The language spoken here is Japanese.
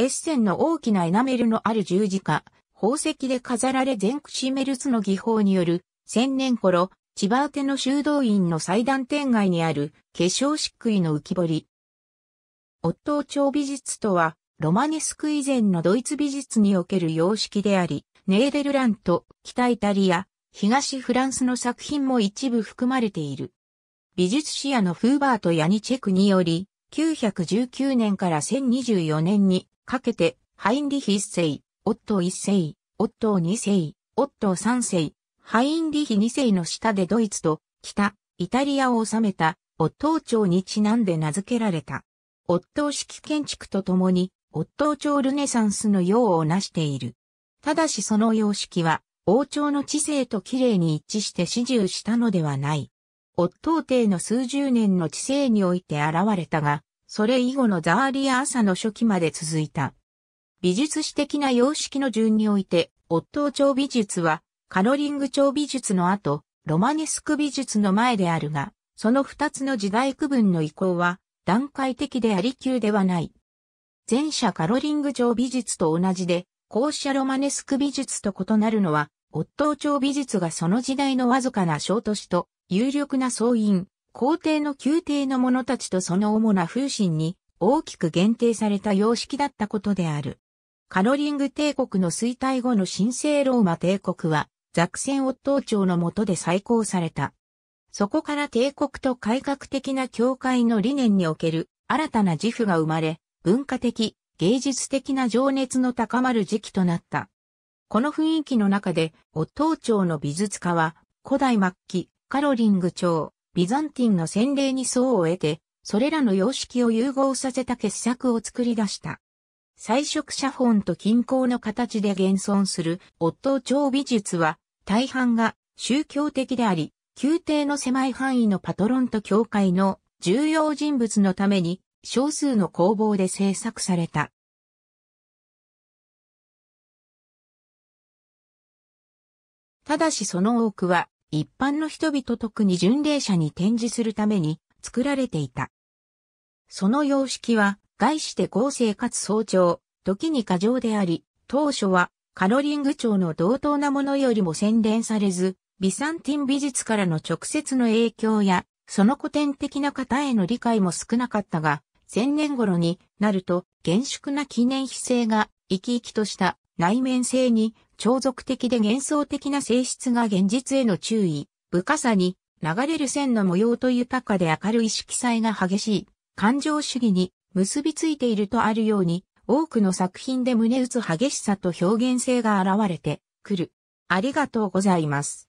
エッセンの大きなエナメルのある十字架、宝石で飾られ全クシメルツの技法による、千年頃、千葉宛の修道院の祭壇店外にある化粧漆喰の浮き彫り。オットー朝美術とは、ロマネスク以前のドイツ美術における様式であり、ネーデルラント、北イタリア、東フランスの作品も一部含まれている。美術史屋のフーバーとヤニチェクにより、919年から1024年にかけて、ハインリヒ一世、オットー一世、オットー二世、オットー三世、ハインリヒ二世の下でドイツと北、イタリアを治めた、オットー朝にちなんで名付けられた。オットー式建築とともに、オットー朝ルネサンスの用を成している。ただしその様式は、王朝の知性と綺麗に一致して始終したのではない。夫ッ帝の数十年の治世において現れたが、それ以後のザーリア朝の初期まで続いた。美術史的な様式の順において、夫ッ朝美術は、カロリング朝美術の後、ロマネスク美術の前であるが、その二つの時代区分の移行は、段階的であり級ではない。前者カロリング朝美術と同じで、後者ロマネスク美術と異なるのは、夫ッ朝美術がその時代のわずかな小都市と有力な総員、皇帝の宮廷の者たちとその主な風神に大きく限定された様式だったことである。カロリング帝国の衰退後の神聖ローマ帝国は、ザクセンオットー朝の下で再興された。そこから帝国と改革的な教会の理念における新たな自負が生まれ、文化的、芸術的な情熱の高まる時期となった。この雰囲気の中で、オットー朝の美術家は、古代末期、カロリング朝、ビザンティンの洗礼に層を得て、それらの様式を融合させた傑作を作り出した。彩色写本と均衡の形で現存するオットー朝美術は、大半が宗教的であり、宮廷の狭い範囲のパトロンと教会の重要人物のために少数の工房で制作された。ただしその多くは一般の人々特に巡礼者に展示するために作られていた。その様式は、外して合成かつ早朝、時に過剰であり、当初はカロリング朝の同等なものよりも洗練されず、ビサンティン美術からの直接の影響や、その古典的な方への理解も少なかったが、千年頃になると厳粛な記念碑性が生き生きとした内面性に、超属的で幻想的な性質が現実への注意、深さに、流れる線の模様と豊かで明るい色彩が激しい、感情主義に結びついているとあるように、多くの作品で胸打つ激しさと表現性が現れてくる。ありがとうございます。